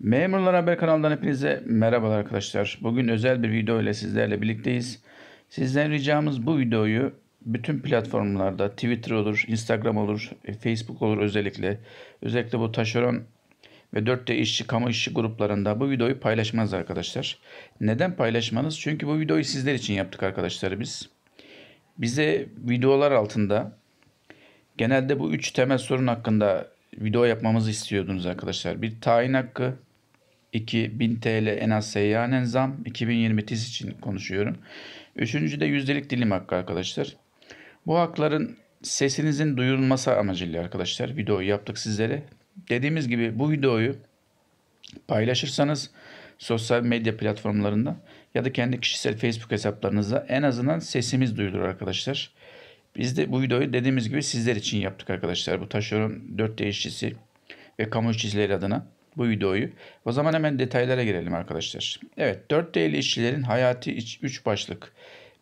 Memurlar Haber kanalından hepinize merhabalar arkadaşlar. Bugün özel bir video ile sizlerle birlikteyiz. Sizden ricamız bu videoyu bütün platformlarda Twitter olur, Instagram olur, e, Facebook olur özellikle. Özellikle bu taşeron ve 4D işçi, kamu işçi gruplarında bu videoyu paylaşmanız arkadaşlar. Neden paylaşmanız? Çünkü bu videoyu sizler için yaptık arkadaşlar biz. Bize videolar altında genelde bu üç temel sorun hakkında video yapmamızı istiyordunuz arkadaşlar. Bir tayin hakkı, 2000 TL en az seyyanen zam 2020 TİS için konuşuyorum. Üçüncü de yüzdelik dilim hakkı arkadaşlar. Bu hakların sesinizin duyulması amacıyla arkadaşlar videoyu yaptık sizlere. Dediğimiz gibi bu videoyu paylaşırsanız sosyal medya platformlarında ya da kendi kişisel Facebook hesaplarınızda en azından sesimiz duyulur arkadaşlar. Biz de bu videoyu dediğimiz gibi sizler için yaptık arkadaşlar. Bu taşeron 4 değişçisi ve kamu işçileri adına bu videoyu. O zaman hemen detaylara girelim arkadaşlar. Evet 4 değerli işçilerin hayati 3 başlık.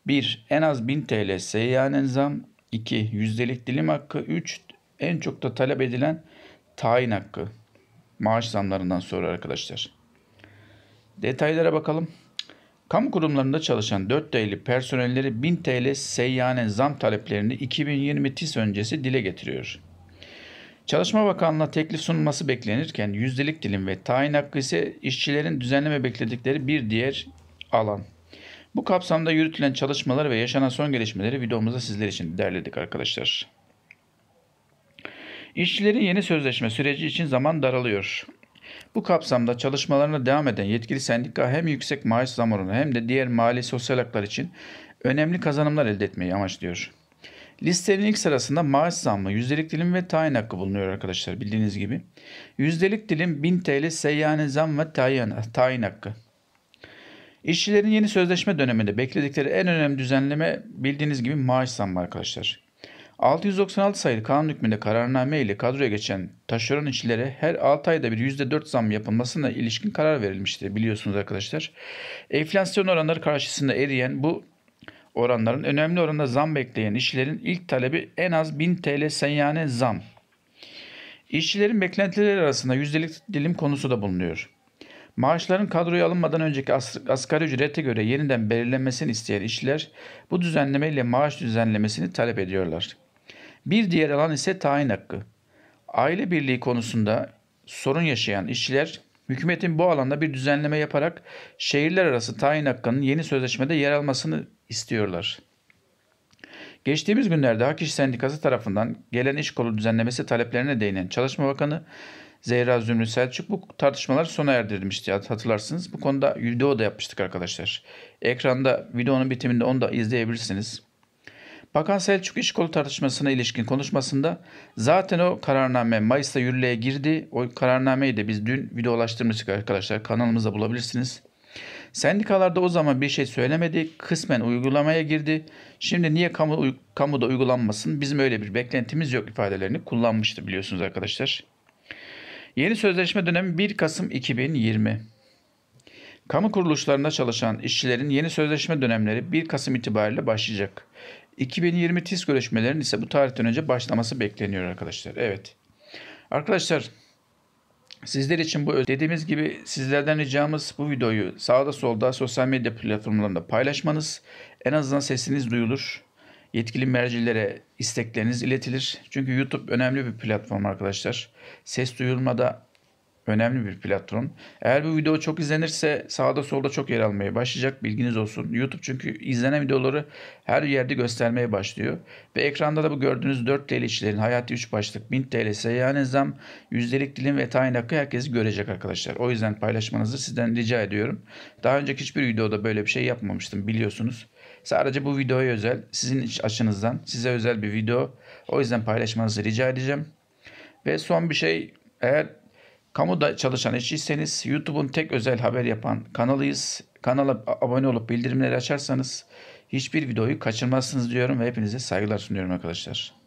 1. En az 1000 TL seyyanen zam. 2. Yüzdelik dilim hakkı. 3. En çok da talep edilen tayin hakkı. Maaş zamlarından sonra arkadaşlar. Detaylara bakalım. Kamu kurumlarında çalışan 4D'li personelleri 1000 TL seyyanen zam taleplerini 2020 TİS öncesi dile getiriyor. Çalışma Bakanlığı'na teklif sunulması beklenirken yüzdelik dilim ve tayin hakkı ise işçilerin düzenleme bekledikleri bir diğer alan. Bu kapsamda yürütülen çalışmalar ve yaşanan son gelişmeleri videomuzda sizler için derledik arkadaşlar. İşçilerin yeni sözleşme süreci için zaman daralıyor. Bu kapsamda çalışmalarına devam eden yetkili sendika hem yüksek maaş zam hem de diğer mali sosyal haklar için önemli kazanımlar elde etmeyi amaçlıyor. Listenin ilk sırasında maaş zammı, yüzdelik dilim ve tayin hakkı bulunuyor arkadaşlar bildiğiniz gibi. Yüzdelik dilim 1000 TL seyyane zam ve tayin, tayin hakkı. İşçilerin yeni sözleşme döneminde bekledikleri en önemli düzenleme bildiğiniz gibi maaş zammı arkadaşlar. 696 sayılı kanun hükmünde kararname ile kadroya geçen taşeron işçilere her 6 ayda bir %4 zam yapılmasına ilişkin karar verilmişti biliyorsunuz arkadaşlar. Enflasyon oranları karşısında eriyen bu oranların önemli oranda zam bekleyen işçilerin ilk talebi en az 1000 TL senyane zam. İşçilerin beklentileri arasında yüzdelik dilim konusu da bulunuyor. Maaşların kadroya alınmadan önceki asgari ücrete göre yeniden belirlenmesini isteyen işçiler bu düzenleme ile maaş düzenlemesini talep ediyorlar. Bir diğer alan ise tayin hakkı. Aile birliği konusunda sorun yaşayan işçiler hükümetin bu alanda bir düzenleme yaparak şehirler arası tayin hakkının yeni sözleşmede yer almasını istiyorlar. Geçtiğimiz günlerde Hak İş Sendikası tarafından gelen iş kolu düzenlemesi taleplerine değinen Çalışma Bakanı Zehra Zümrü Selçuk bu tartışmalar sona erdirmişti. hatırlarsınız. Bu konuda video da yapmıştık arkadaşlar. Ekranda videonun bitiminde onu da izleyebilirsiniz. Bakan Selçuk İşkolu tartışmasına ilişkin konuşmasında zaten o kararname Mayıs'ta yürürlüğe girdi. O kararnameyi de biz dün videolaştırmıştık arkadaşlar. Kanalımızda bulabilirsiniz. Sendikalarda o zaman bir şey söylemedi. Kısmen uygulamaya girdi. Şimdi niye kamu, kamuda uygulanmasın? Bizim öyle bir beklentimiz yok ifadelerini kullanmıştı biliyorsunuz arkadaşlar. Yeni sözleşme dönemi 1 Kasım 2020. Kamu kuruluşlarında çalışan işçilerin yeni sözleşme dönemleri 1 Kasım itibariyle başlayacak. 2020 TIS görüşmelerinin ise bu tarihten önce başlaması bekleniyor arkadaşlar. Evet. Arkadaşlar Sizler için bu dediğimiz gibi sizlerden ricamız bu videoyu sağda solda sosyal medya platformlarında paylaşmanız. En azından sesiniz duyulur. Yetkili mercilere istekleriniz iletilir. Çünkü YouTube önemli bir platform arkadaşlar. Ses duyulmada Önemli bir platform. Eğer bu video çok izlenirse sağda solda çok yer almaya başlayacak. Bilginiz olsun. YouTube çünkü izlenen videoları her yerde göstermeye başlıyor. Ve ekranda da bu gördüğünüz 4 TL işlerin hayati 3 başlık 1000 TL seyyane zam yüzdelik dilim ve tayin hakkı herkesi görecek arkadaşlar. O yüzden paylaşmanızı sizden rica ediyorum. Daha önceki hiçbir videoda böyle bir şey yapmamıştım biliyorsunuz. Sadece bu videoya özel sizin açınızdan size özel bir video. O yüzden paylaşmanızı rica edeceğim. Ve son bir şey eğer Kamuda çalışan işçiyseniz YouTube'un tek özel haber yapan kanalıyız. Kanala abone olup bildirimleri açarsanız hiçbir videoyu kaçırmazsınız diyorum ve hepinize saygılar sunuyorum arkadaşlar.